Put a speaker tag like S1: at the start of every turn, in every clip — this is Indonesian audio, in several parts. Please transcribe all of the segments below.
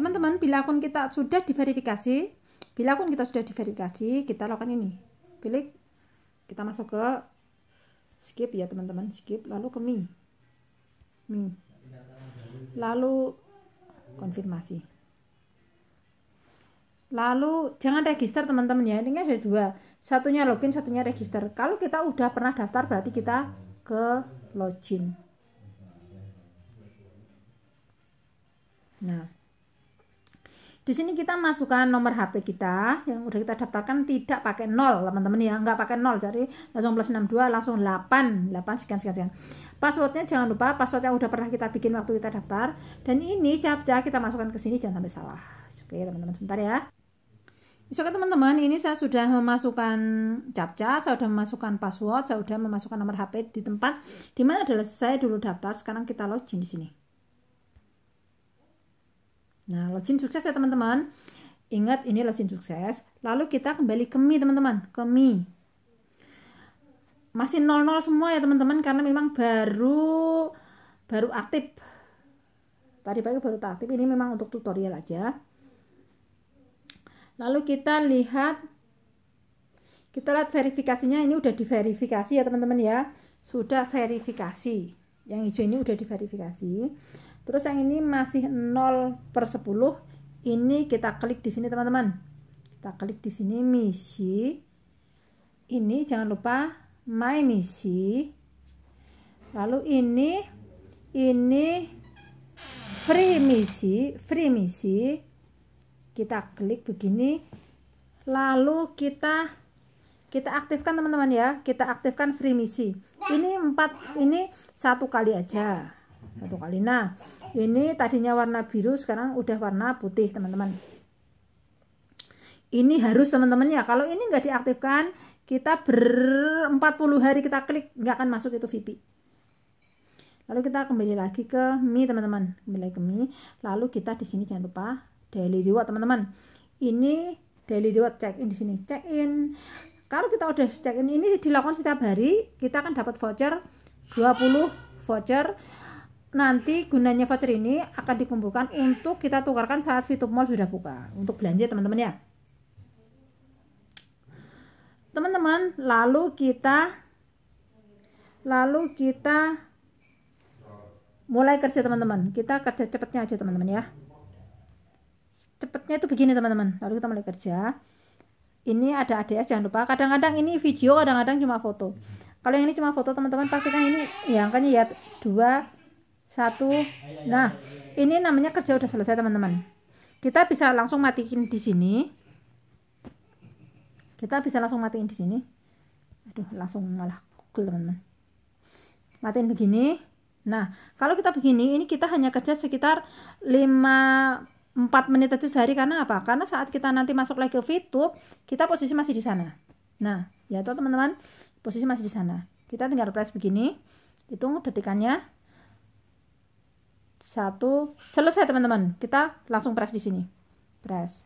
S1: Teman-teman, bila akun kita sudah diverifikasi, bila akun kita sudah diverifikasi, kita lakukan ini. Pilih, kita masuk ke skip ya teman-teman, skip, lalu ke mi. Mi. Lalu konfirmasi. Lalu jangan register teman-teman ya, ini ada dua. Satunya login, satunya register. Kalau kita udah pernah daftar berarti kita ke login. Nah, di sini kita masukkan nomor HP kita yang udah kita daftarkan tidak pakai 0, teman-teman ya, nggak pakai 0, jadi langsung plus 62 langsung 8, 8 sekian sekian sekian. Passwordnya jangan lupa password yang udah pernah kita bikin waktu kita daftar dan ini capca kita masukkan ke sini jangan sampai salah. Oke, teman-teman sebentar ya. Oke teman-teman, ini saya sudah memasukkan capca saya sudah memasukkan password, saya sudah memasukkan nomor HP di tempat di mana adalah saya dulu daftar. Sekarang kita login di sini. Nah, login sukses ya teman-teman. Ingat ini login sukses. Lalu kita kembali ke mi teman-teman, ke mi. Masih 00 semua ya teman-teman karena memang baru baru aktif. Tadi pagi baru aktif, ini memang untuk tutorial aja. Lalu kita lihat kita lihat verifikasinya ini udah diverifikasi ya teman-teman ya. Sudah verifikasi. Yang hijau ini udah diverifikasi. Terus yang ini masih 0 per 10. Ini kita klik di sini teman-teman. Kita klik di sini misi. Ini jangan lupa my misi. Lalu ini ini free misi, free misi. Kita klik begini. Lalu kita kita aktifkan teman-teman ya. Kita aktifkan free misi. Ini 4 ini satu kali aja satu kali nah ini tadinya warna biru sekarang udah warna putih teman-teman ini harus teman-teman ya kalau ini nggak diaktifkan kita ber 40 hari kita klik nggak akan masuk itu VIP lalu kita kembali lagi ke Mi teman-teman kembali ke Mi lalu kita di sini jangan lupa daily reward teman-teman ini daily reward check in di sini check in kalau kita udah check in ini dilakukan setiap hari kita akan dapat voucher 20 voucher nanti gunanya voucher ini akan dikumpulkan untuk kita tukarkan saat Fitup Mall sudah buka untuk belanja teman-teman ya. Teman-teman, lalu kita lalu kita mulai kerja teman-teman. Kita kerja cepatnya aja teman-teman ya. Cepatnya itu begini teman-teman. Lalu kita mulai kerja. Ini ada ADS jangan lupa. Kadang-kadang ini video, kadang-kadang cuma foto. Kalau yang ini cuma foto teman-teman pastikan ini yang ya, kan ya dua satu nah ini namanya kerja udah selesai teman-teman kita bisa langsung matiin di sini kita bisa langsung matiin di sini aduh langsung malah google teman-teman matiin begini nah kalau kita begini ini kita hanya kerja sekitar 5 4 menit aja sehari karena apa? Karena saat kita nanti masuk lagi ke fitup, kita posisi masih di sana. Nah, ya teman-teman, posisi masih di sana. Kita tinggal press begini, hitung detikannya, satu selesai teman-teman kita langsung press di sini press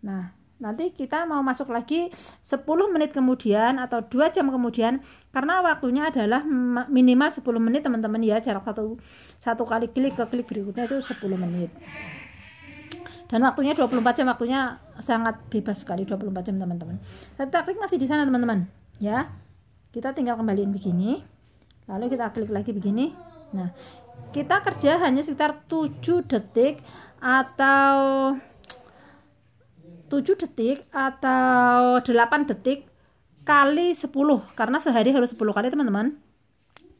S1: nah nanti kita mau masuk lagi 10 menit kemudian atau 2 jam kemudian karena waktunya adalah minimal 10 menit teman-teman ya jarak satu satu kali klik ke klik berikutnya itu 10 menit dan waktunya 24 jam waktunya sangat bebas sekali 24 jam teman-teman kita klik masih di sana teman-teman ya kita tinggal kembaliin begini lalu kita klik lagi begini nah kita kerja hanya sekitar 7 detik atau 7 detik atau 8 detik kali 10 karena sehari harus 10 kali teman-teman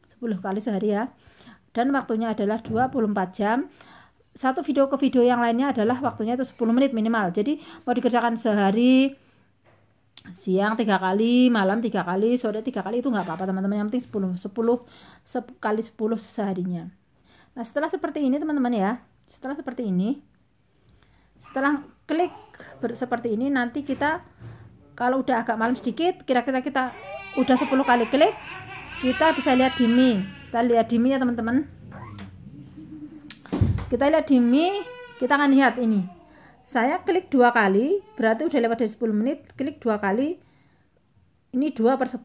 S1: 10 kali sehari ya dan waktunya adalah 24 jam satu video ke video yang lainnya adalah waktunya itu 10 menit minimal jadi mau dikerjakan sehari siang tiga kali malam tiga kali sore tiga kali itu nggak apa-apa teman-teman yang penting 10 10 10 kali 10 seharinya Nah, setelah seperti ini teman-teman ya. Setelah seperti ini. Setelah klik seperti ini nanti kita kalau udah agak malam sedikit, kira-kira kita udah 10 kali klik, kita bisa lihat di mie. Kita lihat dimi ya teman-teman. Kita lihat di mie, kita akan lihat ini. Saya klik dua kali, berarti udah lewat dari 10 menit, klik dua kali. Ini 2 per 10.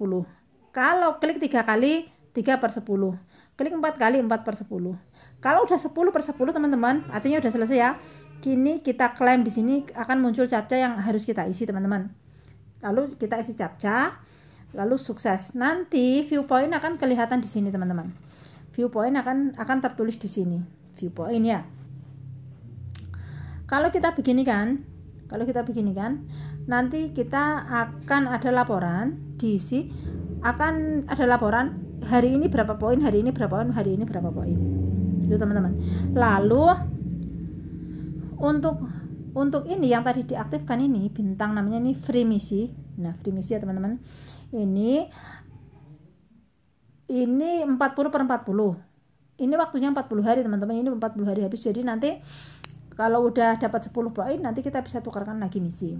S1: Kalau klik tiga kali, tiga per sepuluh Klik empat kali, empat per sepuluh kalau udah 10 per 10 teman-teman, artinya udah selesai ya. Kini kita klaim di sini akan muncul captcha yang harus kita isi teman-teman. Lalu kita isi captcha, lalu sukses. Nanti view point akan kelihatan di sini teman-teman. Viewpoint akan akan tertulis di sini. View point ya. Kalau kita begini kan, kalau kita begini kan, nanti kita akan ada laporan diisi akan ada laporan hari ini berapa poin, hari ini berapa poin, hari ini berapa poin itu teman-teman lalu untuk untuk ini yang tadi diaktifkan ini bintang namanya ini free misi nah free misi ya teman-teman ini ini 40 per 40 ini waktunya 40 hari teman-teman ini 40 hari habis jadi nanti kalau udah dapat 10 poin nanti kita bisa tukarkan lagi misi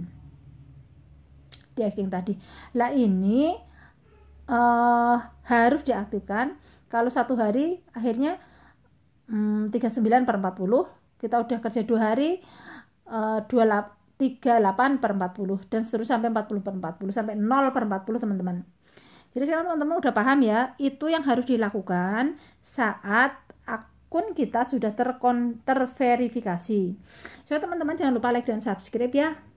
S1: di acting tadi lah ini uh, harus diaktifkan kalau satu hari akhirnya hmm, 39 per 40 kita udah kerja dua hari uh, 28, 38 per 40 dan seterusnya sampai 40 per 40 sampai 0 per 40 teman-teman jadi sekarang teman-teman udah paham ya itu yang harus dilakukan saat akun kita sudah terkon terverifikasi so teman-teman jangan lupa like dan subscribe ya